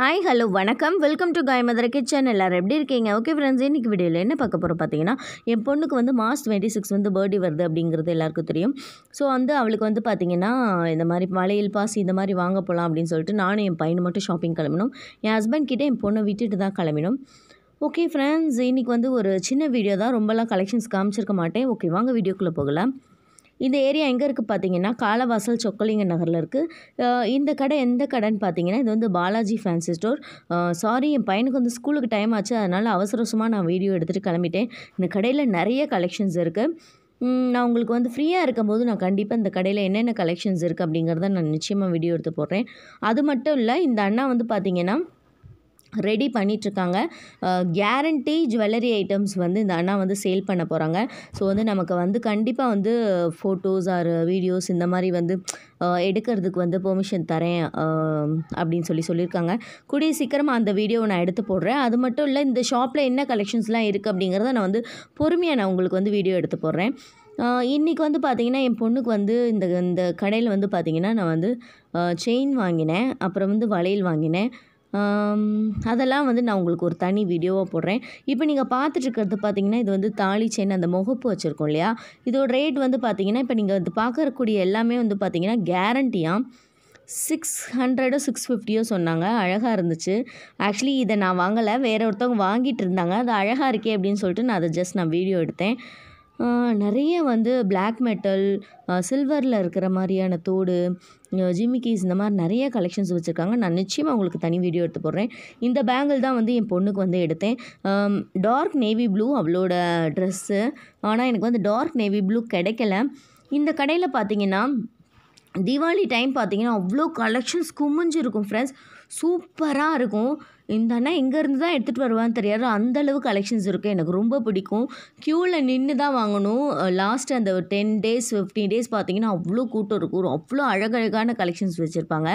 hi hello வணக்கம் welcome to காய் Madurai kitchen எல்லோரும் எப்படி இருக்கீங்க ஓகே ஃப்ரெண்ட்ஸ் இன்னைக்கு வீடியோவில் என்ன பார்க்க போகிறோம் பார்த்தீங்கன்னா என் பொண்ணுக்கு வந்து மார்ச் டுவெண்ட்டி சிக்ஸ் வந்து பர்த்டே வருது அப்படிங்கிறது எல்லாருக்கும் தெரியும் ஸோ வந்து அவளுக்கு வந்து பார்த்தீங்கன்னா இந்த மாதிரி மலையில் பாசி இந்த மாதிரி வாங்க போகலாம் அப்படின்னு சொல்லிட்டு நானும் என் பையனை மட்டும் ஷாப்பிங் கிளம்பினோம் என் ஹஸ்பண்ட் கிட்டே என் பொண்ணை விட்டுட்டு தான் கிளம்பினோம் ஓகே ஃப்ரெண்ட்ஸ் இன்றைக்கி வந்து ஒரு சின்ன வீடியோ தான் ரொம்பலாம் கலெக்ஷன்ஸ் காமிச்சிருக்க மாட்டேன் ஓகே வாங்க வீடியோக்குள்ளே போகலாம் இந்த ஏரியா எங்கே இருக்குது பார்த்தீங்கன்னா காலவாசல் சொக்கலிங்க நகரில் இருக்குது இந்த கடை எந்த கடைன்னு பார்த்தீங்கன்னா இது வந்து பாலாஜி ஃபேன்சி ஸ்டோர் சாரி என் பையனுக்கு வந்து ஸ்கூலுக்கு டைம் ஆச்சு அதனால் அவசரமாக நான் வீடியோ எடுத்துகிட்டு கிளம்பிட்டேன் இந்த கடையில் நிறைய கலெக்ஷன்ஸ் இருக்குது நான் உங்களுக்கு வந்து ஃப்ரீயாக இருக்கும்போது நான் கண்டிப்பாக இந்த கடையில் என்னென்ன கலெக்ஷன்ஸ் இருக்குது அப்படிங்கிறத நான் நிச்சயமாக வீடியோ எடுத்து போடுறேன் அது மட்டும் இல்லை இந்த அண்ணா வந்து பார்த்திங்கன்னா ரெடி பண்ணிகிட்ருக்காங்க கேரண்டி ஜுவல்லரி ஐட்டம்ஸ் வந்து இந்த அண்ணா வந்து சேல் பண்ண போகிறாங்க ஸோ வந்து நமக்கு வந்து கண்டிப்பாக வந்து ஃபோட்டோஸ் ஆர் வீடியோஸ் இந்த மாதிரி வந்து எடுக்கிறதுக்கு வந்து பெர்மிஷன் தரேன் அப்படின்னு சொல்லி சொல்லியிருக்காங்க கூடிய சீக்கிரமாக அந்த வீடியோவை நான் எடுத்து போடுறேன் அது மட்டும் இல்லை இந்த ஷாப்பில் என்ன கலெக்ஷன்ஸ்லாம் இருக்குது அப்படிங்கிறத நான் வந்து பொறுமையாக நான் உங்களுக்கு வந்து வீடியோ எடுத்து போடுறேன் இன்றைக்கி வந்து பார்த்திங்கன்னா என் பொண்ணுக்கு வந்து இந்த இந்த கடையில் வந்து பார்த்திங்கன்னா நான் வந்து செயின் வாங்கினேன் அப்புறம் வந்து வளையல் வாங்கினேன் அதெல்லாம் வந்து நான் உங்களுக்கு ஒரு தனி வீடியோவாக போடுறேன் இப்போ நீங்கள் பார்த்துட்ருக்கிறது பார்த்தீங்கன்னா இது வந்து தாலி செயின் அந்த முகப்பு வச்சுருக்கோம் இல்லையா இதோட ரேட் வந்து பார்த்தீங்கன்னா இப்போ நீங்கள் வந்து பார்க்கறக்கூடிய எல்லாமே வந்து பார்த்தீங்கன்னா கேரண்டியாக சிக்ஸ் ஹண்ட்ரடோ சிக்ஸ் ஃபிஃப்டியோ சொன்னாங்க அழகாக இருந்துச்சு ஆக்சுவலி இதை நான் வாங்கலை வேறு ஒருத்தவங்க வாங்கிட்டு இருந்தாங்க அது அழகாக இருக்கே அப்படின்னு சொல்லிட்டு நான் அதை ஜஸ்ட் நான் வீடியோ எடுத்தேன் நிறைய வந்து பிளாக் மெட்டல் சில்வரில் இருக்கிற மாதிரியான தோடு ஜிமிக்கிஸ் இந்த மாதிரி நிறைய கலெக்ஷன்ஸ் வச்சுருக்காங்க நான் நிச்சயமாக உங்களுக்கு தனி வீடியோ எடுத்து போடுறேன் இந்த பேங்கிள் தான் வந்து என் பொண்ணுக்கு வந்து எடுத்தேன் டார்க் நேவி ப்ளூ அவளோட ட்ரெஸ்ஸு ஆனால் எனக்கு வந்து டார்க் நேவி ப்ளூ கிடைக்கல இந்த கடையில் பார்த்தீங்கன்னா தீபாவளி டைம் பார்த்தீங்கன்னா அவ்வளோ கலெக்ஷன்ஸ் குமிஞ்சிருக்கும் ஃப்ரெண்ட்ஸ் சூப்பராக இருக்கும் இந்த அண்ணா எங்கேருந்து தான் எடுத்துகிட்டு வருவான்னு தெரியாது அந்தளவு கலெக்ஷன்ஸ் இருக்குது எனக்கு ரொம்ப பிடிக்கும் க்யூவில் நின்று தான் வாங்கணும் லாஸ்ட் அந்த டென் டேஸ் ஃபிஃப்டீன் டேஸ் பார்த்தீங்கன்னா அவ்வளோ கூட்டம் இருக்கும் அவ்வளோ அழகழகான கலெக்ஷன்ஸ் வச்சுருப்பாங்க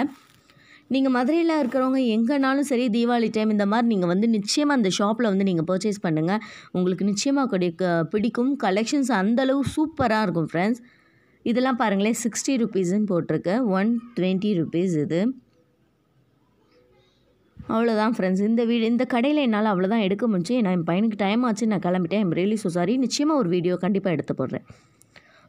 நீங்கள் மதுரையில் இருக்கிறவங்க எங்கேனாலும் சரி தீபாவளி டைம் இந்த மாதிரி நீங்கள் வந்து நிச்சயமாக அந்த ஷாப்பில் வந்து நீங்கள் பர்ச்சேஸ் பண்ணுங்கள் உங்களுக்கு நிச்சயமாக கிடைக்க பிடிக்கும் கலெக்ஷன்ஸ் அந்தளவு சூப்பராக இருக்கும் ஃப்ரெண்ட்ஸ் இதெல்லாம் பாருங்களேன் சிக்ஸ்டி ருபீஸுன்னு போட்டிருக்கு ஒன் டுவெண்ட்டி ருபீஸ் இது அவ்வளோதான் ஃப்ரெண்ட்ஸ் இந்த வீடு இந்த கடையில் என்னால் அவ்வளோதான் எடுக்க முடிஞ்சு நான் என் பையனுக்கு டைம் ஆச்சு நான் கிளம்பிட்டேன் என் ரியலி ஸோ சாரி நிச்சயமாக ஒரு வீடியோ கண்டிப்பாக எடுத்து போடுறேன்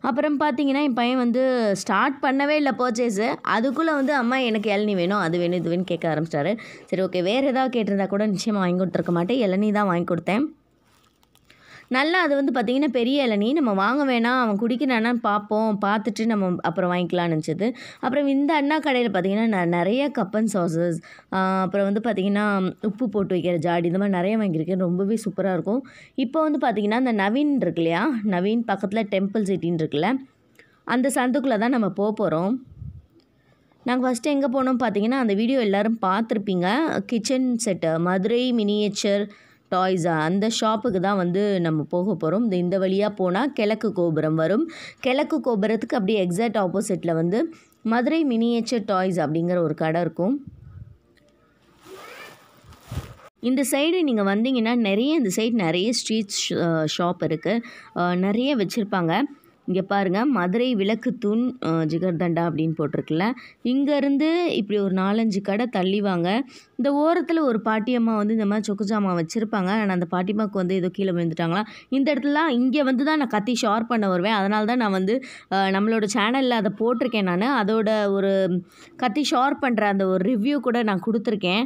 அப்புறம் பார்த்தீங்கன்னா என் பையன் வந்து ஸ்டார்ட் பண்ணவே இல்லை பர்ச்சேஸு அதுக்குள்ளே வந்து அம்மா எனக்கு இளநி வேணும் அது வேணும் இது வேணும் கேட்க ஆரம்பிச்சிட்டாரு சரி ஓகே வேறு ஏதாவது கேட்டிருந்தா கூட நிச்சயமாக வாங்கி கொடுத்துருக்க மாட்டேன் இளநீ தான் வாங்கி கொடுத்தேன் நல்லா அது வந்து பார்த்திங்கன்னா பெரிய இளநீ நம்ம வாங்க வேணாம் அவன் குடிக்கிறானா பார்ப்போம் பார்த்துட்டு நம்ம அப்புறம் வாங்கிக்கலாம்னு நினச்சது அப்புறம் இந்த அண்ணா கடையில் பார்த்திங்கன்னா நிறைய கப்பன் சாசஸ் அப்புறம் வந்து பார்த்திங்கன்னா உப்பு போட்டு வைக்கிற ஜாடி இந்த மாதிரி நிறைய வாங்கியிருக்கேன் ரொம்பவே சூப்பராக இருக்கும் இப்போ வந்து பார்த்திங்கன்னா அந்த நவீன் இருக்கு இல்லையா நவீன் பக்கத்தில் டெம்பிள் சிட்டின்னு இருக்குல்ல அந்த சந்துக்குள்ளே தான் நம்ம போக போகிறோம் நாங்கள் ஃபஸ்ட்டு எங்கே போனோம் பார்த்தீங்கன்னா அந்த வீடியோ எல்லோரும் பார்த்துருப்பீங்க kitchen set Madurai miniature toys அந்த ஷாப்புக்கு தான் வந்து நம்ம போக போகிறோம் இந்த வழியாக போனால் கிழக்கு கோபுரம் வரும் கிழக்கு கோபுரத்துக்கு அப்படியே எக்ஸாக்ட் ஆப்போசிட்டில் வந்து மதுரை மினியேச்சர் டாய்ஸ் அப்படிங்கிற ஒரு கடை இருக்கும் இந்த சைடு நீங்கள் வந்தீங்கன்னா நிறைய இந்த சைடு நிறைய ஸ்ட்ரீட் ஷாப் இருக்குது நிறைய வச்சுருப்பாங்க இங்கே பாருங்கள் மதுரை விளக்கு தூண் ஜிகர்தண்டா அப்படின்னு போட்டிருக்குல்ல இங்கேருந்து இப்படி ஒரு நாலஞ்சு கடை தள்ளிவாங்க இந்த ஓரத்தில் ஒரு பாட்டியம்மா வந்து இந்த மாதிரி சொக்குஜாமா வச்சுருப்பாங்க ஆனால் அந்த பாட்டியம்மாவுக்கு வந்து ஏதோ கீழே விழுந்துட்டாங்களா இந்த இடத்துலலாம் இங்கே வந்து தான் நான் கத்தி ஷார் பண்ண வருவேன் அதனால தான் நான் வந்து நம்மளோட சேனலில் அதை போட்டிருக்கேன் நான் அதோட ஒரு கத்தி ஷார் பண்ணுற அந்த ஒரு ரிவ்யூ கூட நான் கொடுத்துருக்கேன்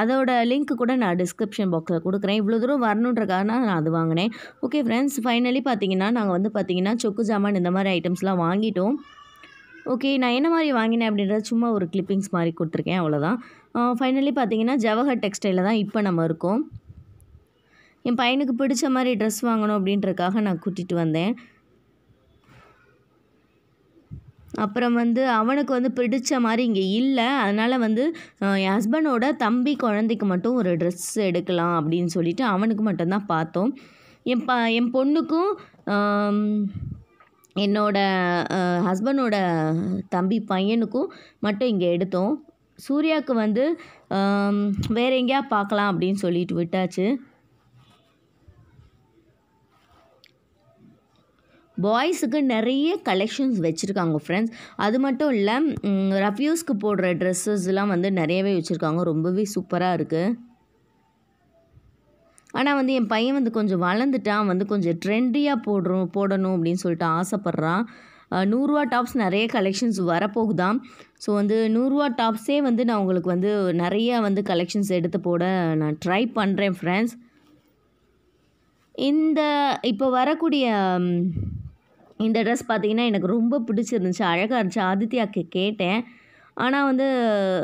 அதோட லிங்க் கூட நான் டிஸ்கிரிப்ஷன் பாக்ஸில் கொடுக்குறேன் இவ்வளோ தூரம் வரணுன்றக்காக நான் அது வாங்கினேன் ஓகே ஃப்ரெண்ட்ஸ் ஃபைனலி பார்த்தீங்கன்னா நாங்கள் வந்து பார்த்திங்கன்னா சொக்கு ஜாமான் இந்த மாதிரி ஐட்டம்ஸ்லாம் வாங்கிட்டோம் ஓகே நான் என்ன மாதிரி வாங்கினேன் அப்படின்றத சும்மா ஒரு கிளிப்பிங்ஸ் மாதிரி கொடுத்துருக்கேன் அவ்வளோதான் ஃபைனலி பார்த்தீங்கன்னா ஜவஹர் டெக்ஸ்டைலில் தான் இப்போ நம்ம இருக்கோம் என் பையனுக்கு பிடிச்ச மாதிரி ட்ரெஸ் வாங்கணும் அப்படின்றக்காக நான் கூட்டிகிட்டு வந்தேன் அப்புறம் வந்து அவனுக்கு வந்து பிடிச்ச மாதிரி இங்கே இல்லை அதனால் வந்து என் ஹஸ்பண்டோட தம்பி குழந்தைக்கு மட்டும் ஒரு ட்ரெஸ் எடுக்கலாம் அப்படின்னு சொல்லிவிட்டு அவனுக்கு மட்டும்தான் பார்த்தோம் என் ப என் பொண்ணுக்கும் என்னோடய ஹஸ்பண்டோட தம்பி பையனுக்கும் மட்டும் இங்கே எடுத்தோம் சூர்யாவுக்கு வந்து வேறு எங்கேயா பார்க்கலாம் அப்படின்னு சொல்லிட்டு விட்டாச்சு பாய்ஸுக்கு நிறைய கலெக்ஷன்ஸ் வச்சுருக்காங்க ஃப்ரெண்ட்ஸ் அது மட்டும் இல்லை ரஃப்யூஸ்க்கு போடுற ட்ரெஸ்ஸஸ்லாம் வந்து நிறையவே வச்சுருக்காங்க ரொம்பவே சூப்பராக இருக்குது ஆனால் வந்து என் பையன் வந்து கொஞ்சம் வளர்ந்துட்டான் வந்து கொஞ்சம் ட்ரெண்டியாக போடுறோம் போடணும் அப்படின்னு சொல்லிட்டு ஆசைப்பட்றான் நூறுரூவா டாப்ஸ் நிறைய கலெக்ஷன்ஸ் வரப்போகுதான் ஸோ வந்து நூறுரூவா டாப்ஸே வந்து நான் உங்களுக்கு வந்து நிறையா வந்து கலெக்ஷன்ஸ் எடுத்து போட நான் ட்ரை பண்ணுறேன் ஃப்ரெண்ட்ஸ் இந்த இப்போ வரக்கூடிய இந்த ட்ரெஸ் பார்த்திங்கன்னா எனக்கு ரொம்ப பிடிச்சிருந்துச்சி அழகாக இருந்துச்சு ஆதித்யாவுக்கு கேட்டேன் ஆனால் வந்து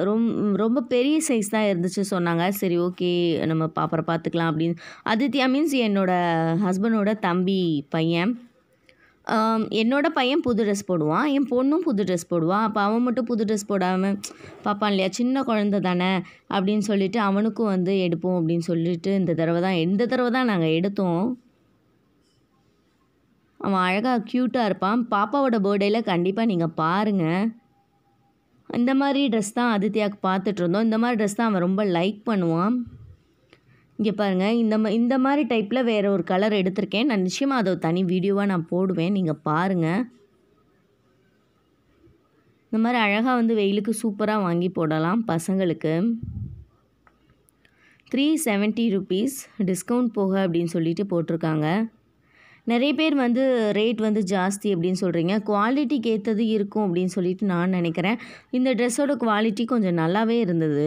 ரொம் ரொம்ப பெரிய சைஸ் தான் இருந்துச்சு சொன்னாங்க சரி ஓகே நம்ம பாப்பரை பார்த்துக்கலாம் அப்படின்னு ஆதித்யா மீன்ஸ் என்னோடய ஹஸ்பண்டோட தம்பி பையன் என்னோடய பையன் புது ட்ரெஸ் போடுவான் என் பொண்ணும் புது ட்ரெஸ் போடுவான் அப்போ அவன் மட்டும் புது ட்ரெஸ் போடாமல் பார்ப்பான் இல்லையா சின்ன குழந்த தானே அப்படின்னு சொல்லிவிட்டு அவனுக்கும் வந்து எடுப்போம் அப்படின்னு சொல்லிட்டு இந்த தடவை தான் இந்த தடவை தான் நாங்கள் எடுத்தோம் அவன் அழகாக க்யூட்டாக இருப்பான் பாப்பாவோட பர்த்டேயில் கண்டிப்பாக நீங்கள் பாருங்கள் இந்த மாதிரி ட்ரெஸ் தான் ஆதித்யாவுக்கு பார்த்துட்ருந்தோம் இந்த மாதிரி ட்ரெஸ் தான் அவன் ரொம்ப லைக் பண்ணுவான் இங்கே பாருங்கள் இந்த மா இந்த மாதிரி டைப்பில் வேறு ஒரு கலர் எடுத்திருக்கேன் நான் நிச்சயமாக அதை தனி வீடியோவாக நான் போடுவேன் நீங்கள் பாருங்கள் இந்த மாதிரி அழகாக வந்து வெயிலுக்கு சூப்பராக வாங்கி போடலாம் பசங்களுக்கு த்ரீ செவன்ட்டி ருபீஸ் டிஸ்கவுண்ட் போக அப்படின்னு சொல்லிட்டு போட்டிருக்காங்க நிறைய பேர் வந்து ரேட் வந்து ஜாஸ்தி அப்படின்னு சொல்கிறீங்க குவாலிட்டிக்கு ஏற்றது இருக்கும் அப்படின்னு சொல்லிட்டு நான் நினைக்கிறேன் இந்த ட்ரெஸ்ஸோட குவாலிட்டி கொஞ்சம் நல்லாவே இருந்தது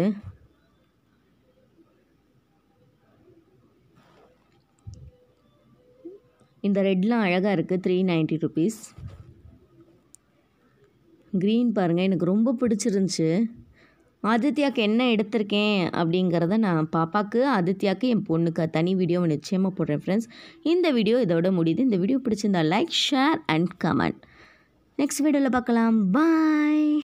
இந்த ரெட்லாம் அழகாக இருக்குது த்ரீ நைன்ட்டி ருபீஸ் க்ரீன் பாருங்கள் எனக்கு ரொம்ப பிடிச்சிருந்துச்சி ஆதித்யாவுக்கு என்ன எடுத்திருக்கேன் அப்படிங்கிறத நான் பாப்பாவுக்கு ஆதித்யாவுக்கு என் பொண்ணுக்கு தனி வீடியோ நிச்சயமாக போடுறேன் ஃப்ரெண்ட்ஸ் இந்த வீடியோ இதோட முடியுது இந்த வீடியோ பிடிச்சிருந்தா like share and comment next வீடியோவில் பார்க்கலாம் பாய்